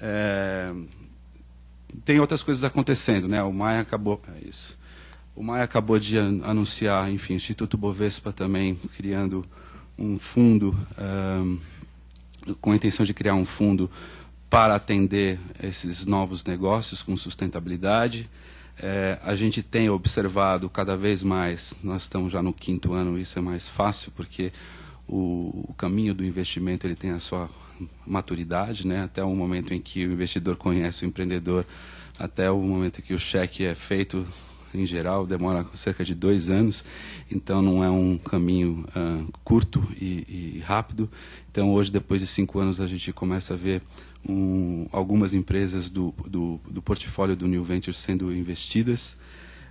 É, tem outras coisas acontecendo, né? O Maia acabou. É isso. O Maia acabou de anunciar, enfim, o Instituto Bovespa também criando um fundo, com a intenção de criar um fundo para atender esses novos negócios com sustentabilidade. É, a gente tem observado cada vez mais, nós estamos já no quinto ano, isso é mais fácil, porque o, o caminho do investimento ele tem a sua maturidade, né? até o momento em que o investidor conhece o empreendedor, até o momento em que o cheque é feito, em geral, demora cerca de dois anos, então não é um caminho uh, curto e, e, rápido. Então, hoje, depois de cinco anos, a gente começa a ver um, algumas empresas do, do, do portfólio do New Venture sendo investidas.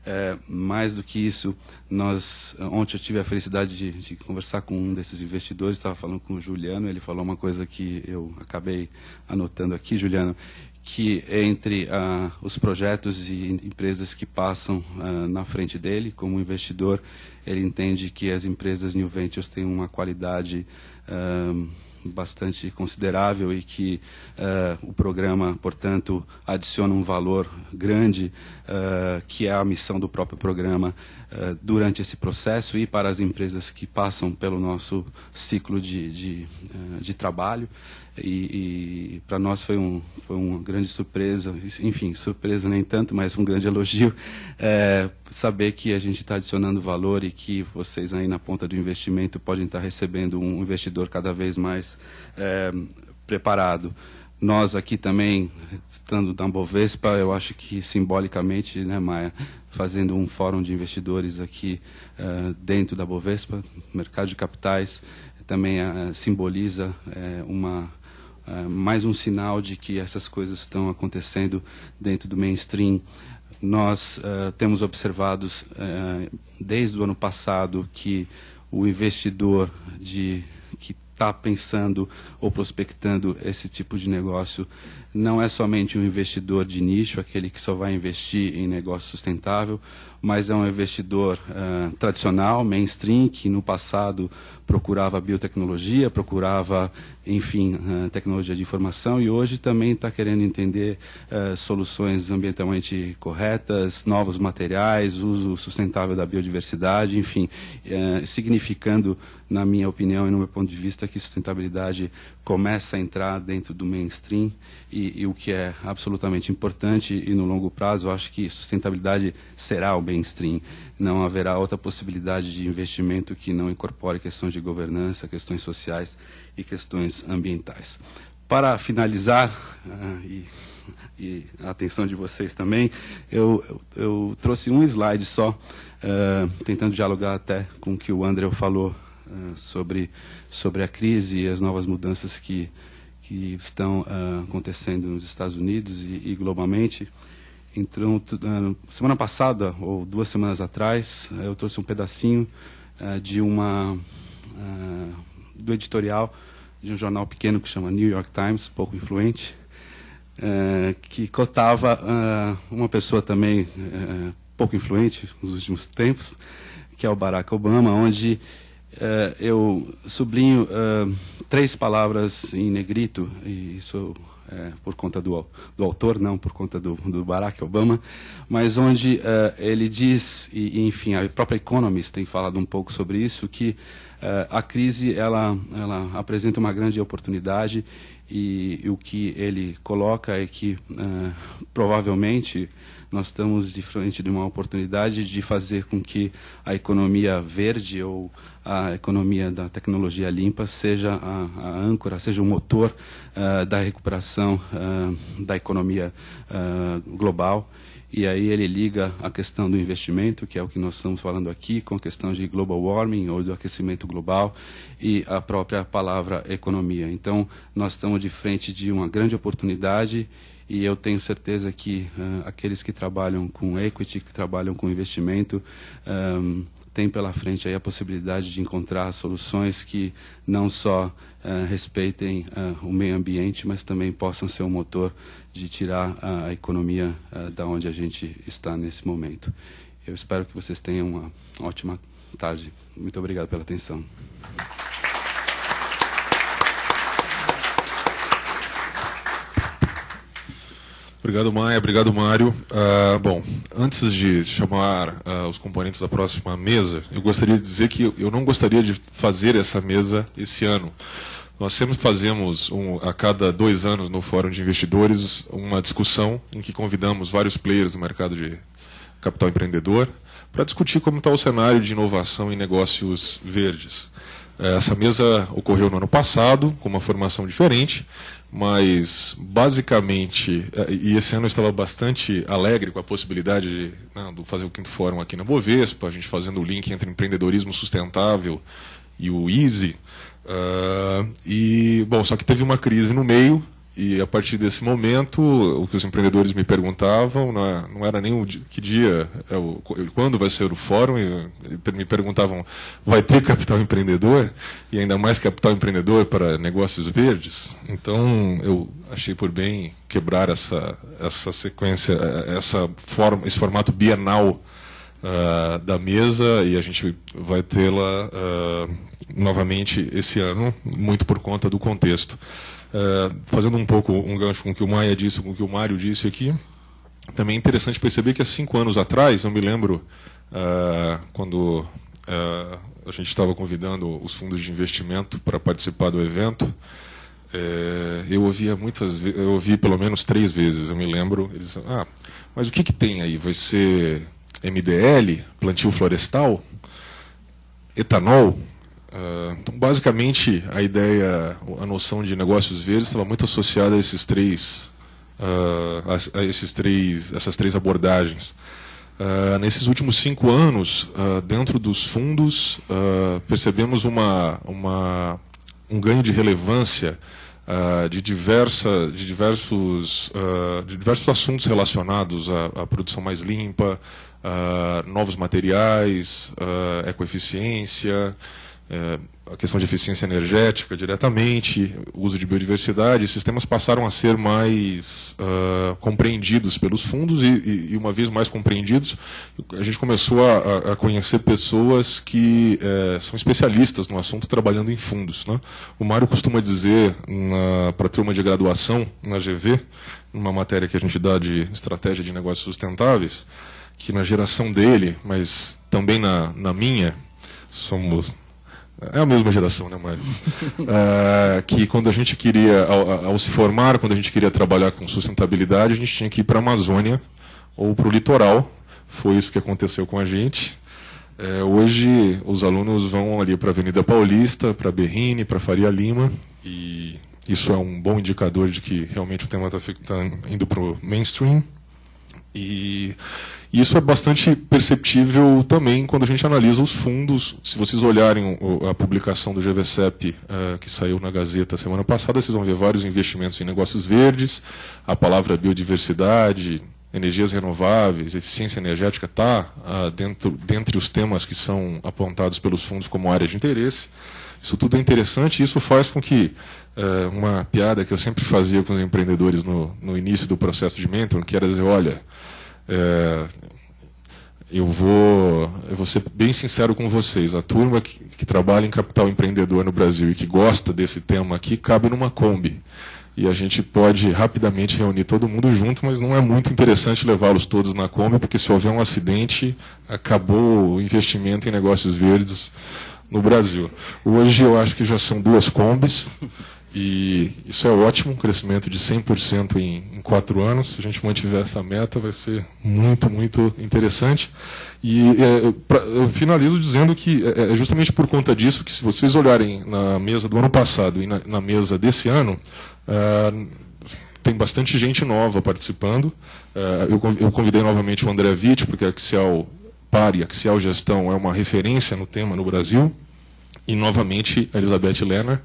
É, mais do que isso, nós ontem eu tive a felicidade de, de conversar com um desses investidores, estava falando com o Juliano, ele falou uma coisa que eu acabei anotando aqui, Juliano, que é entre ah, os projetos e empresas que passam ah, na frente dele, como investidor, ele entende que as empresas New Ventures têm uma qualidade ah, bastante considerável e que uh, o programa, portanto, adiciona um valor grande, uh, que é a missão do próprio programa eh, durante esse processo e para as empresas que passam pelo nosso ciclo de, de, uh, de trabalho. E, e para nós foi, um, foi uma grande surpresa, enfim, surpresa nem tanto, mas um grande elogio, é, saber que a gente está adicionando valor e que vocês aí na ponta do investimento podem estar recebendo um investidor cada vez mais é, preparado. Nós aqui também, estando da Bovespa, eu acho que simbolicamente, né, Maia, fazendo um fórum de investidores aqui uh, dentro da Bovespa, mercado de capitais, também uh, simboliza uh, uma, mais um sinal de que essas coisas estão acontecendo dentro do mainstream. Nós temos observados desde o ano passado que o investidor de está pensando ou prospectando esse tipo de negócio não é somente um investidor de nicho, aquele que só vai investir em negócio sustentável, mas é um investidor uh, tradicional, mainstream, que no passado procurava biotecnologia, procurava, enfim, uh, tecnologia de informação e hoje também está querendo entender uh, soluções ambientalmente corretas, novos materiais, uso sustentável da biodiversidade, enfim, eh, significando, na minha opinião e no meu ponto de vista, que sustentabilidade começa a entrar dentro do mainstream e, e o que é absolutamente importante e no longo prazo, acho que sustentabilidade será o bem mainstream. Não haverá outra possibilidade de investimento que não incorpore questões de governança, questões sociais e questões ambientais. Para finalizar, uh, e, e, a atenção de vocês também, eu, eu, eu trouxe um slide só, uh, tentando dialogar até com o que o André falou uh, sobre, sobre a crise e as novas mudanças que, que estão acontecendo nos Estados Unidos e, e globalmente. Então, ah, semana passada, ou duas semanas atrás, eh, eu trouxe um pedacinho uh, de uma. Uh, do editorial de um jornal pequeno que chama New York Times, pouco influente, uh, que cotava ah, uma pessoa também pouco influente nos últimos tempos, que é o Barack Obama, onde Uh, eu sublinho uh, três palavras em negrito, e isso é por conta do, do autor, não por conta do, do Barack Obama, mas onde uh, ele diz, e, e, enfim, a própria Economist tem falado um pouco sobre isso, que a crise ela, ela apresenta uma grande oportunidade e, e o que ele coloca é que uh, provavelmente nós estamos de frente de uma oportunidade de fazer com que a economia verde ou a economia da tecnologia limpa seja a, a âncora, seja o motor uh, da recuperação uh, da economia global e aí ele liga a questão do investimento, que é o que nós estamos falando aqui, com a questão de global warming ou do aquecimento global e a própria palavra economia. Então, nós estamos de frente de uma grande oportunidade e eu tenho certeza que uh, aqueles que trabalham com equity, que trabalham com investimento, um, ah, tem pela frente aí a possibilidade de encontrar soluções que não só uh, respeitem uh, o meio ambiente, mas também possam ser um motor de tirar a economia eh, da onde a gente está nesse momento. Eu espero que vocês tenham uma ótima tarde. Muito obrigado pela atenção. Obrigado, Maia. Obrigado, Mário. Uh, bom, antes de chamar uh, os componentes da próxima mesa, eu gostaria de dizer que eu não gostaria de fazer essa mesa esse ano. Nós sempre fazemos, um, a cada dois anos, no Fórum de Investidores, uma discussão em que convidamos vários players do mercado de capital empreendedor para discutir como está o cenário de inovação e negócios verdes. Eh, essa mesa ocorreu no ano passado, com uma formação diferente, mas basicamente, é, e esse ano eu estava bastante alegre com a possibilidade de, não, né, de fazer o quinto fórum aqui na Bovespa, a gente fazendo o link entre empreendedorismo sustentável e o Easy. Uh, e bom, só que teve uma crise no meio e a partir desse momento, o que os empreendedores me perguntavam, né, não era nem o que dia, é quando vai ser o fórum, me perguntavam, vai ter capital empreendedor? E ainda mais capital empreendedor para negócios verdes? Então, eu achei por bem quebrar essa, essa sequência, eh, essa forma, esse formato bienal uh, da mesa e a gente vai tê-la uh, novamente esse ano, muito por conta do contexto. Uh, fazendo um pouco um gancho com o que o Maia disse, com o que o Mário disse aqui, também é interessante perceber que há cinco anos atrás, eu me lembro quando a gente estava convidando os fundos de investimento para participar do evento, é, eu ouvia muitas eu ouvi pelo menos três vezes, eu me lembro. Eles ah, mas o que, que tem aí? Vai ser MDL, plantio florestal, etanol. Ah, então, basicamente, a ideia, a noção de negócios verdes estava muito associada a esses três, ah, a, esses três, essas três abordagens. Ah, nesses últimos cinco anos, dentro dos fundos, percebemos uma, uma, um ganho de relevância de, diversa, de, diversos, de diversos assuntos relacionados à, à produção mais limpa, uh, novos materiais, uh, ecoeficiência, uh, a questão de eficiência energética diretamente, uso de biodiversidade, esses temas passaram a ser mais ah, compreendidos pelos fundos e, e, uma vez mais compreendidos, a gente começou a, a conhecer pessoas que eh, são especialistas no assunto trabalhando em fundos. Né? O Mário costuma dizer para a turma de graduação na GV, numa matéria que a gente dá de estratégia de negócios sustentáveis, que na geração dele, mas também na, na minha, somos. É a mesma geração, né, mãe? uh, ah, que quando a gente queria, ao, ao, se formar, quando a gente queria trabalhar com sustentabilidade, a gente tinha que ir para a Amazônia ou para o litoral. Foi isso que aconteceu com a gente. É, hoje, os alunos vão ali para a Avenida Paulista, para Berrini, para Faria Lima, e isso é um bom indicador de que realmente o tema está tá indo para o mainstream. E isso é bastante perceptível também quando a gente analisa os fundos. Se vocês olharem a publicação do GVCEP eh, que saiu na Gazeta semana passada, vocês vão ver vários investimentos em negócios verdes, a palavra biodiversidade, energias renováveis, eficiência energética está ah, dentro, dentre os temas que são apontados pelos fundos como área de interesse. Isso tudo é interessante e isso faz com que eh, uma piada que eu sempre fazia com os empreendedores no, no início do processo de mentoring, que era dizer, olha, eh, eu vou, eu vou ser bem sincero com vocês. A turma que, que, trabalha em capital empreendedor no Brasil e que gosta desse tema aqui cabe numa Kombi. E a gente pode rapidamente reunir todo mundo junto, mas não é muito interessante levá-los todos na Kombi, porque se houver um acidente, acabou o investimento em negócios verdes no Brasil. Hoje eu acho que já são duas Kombis. E isso é ótimo, um crescimento de 100% em, em quatro anos. Se a gente mantiver essa meta, vai ser muito, muito interessante. E é, pra, eu finalizo dizendo que é, é, é justamente por conta disso que, se vocês olharem na mesa do ano passado e na, na mesa desse ano, é, tem bastante gente nova participando. eu, eu convidei novamente o André Witt, porque a Axial Pare, a Axial Gestão é uma referência no tema no Brasil. E novamente a Elizabeth Lerner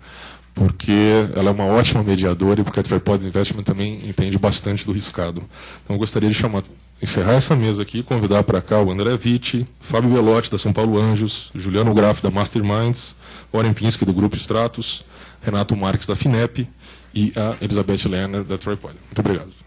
porque ela é uma ótima mediadora e porque a TriPods Investment também entende bastante do riscado. Então eu gostaria de chamar, encerrar essa mesa aqui, convidar para cá o André Vitti, Fábio Velotti da São Paulo Anjos, Juliano Graff da Masterminds, Oren Pinsky do Grupo Stratos, Renato Marques da FINEP e a Elizabeth Lerner da Tripod. Muito obrigado.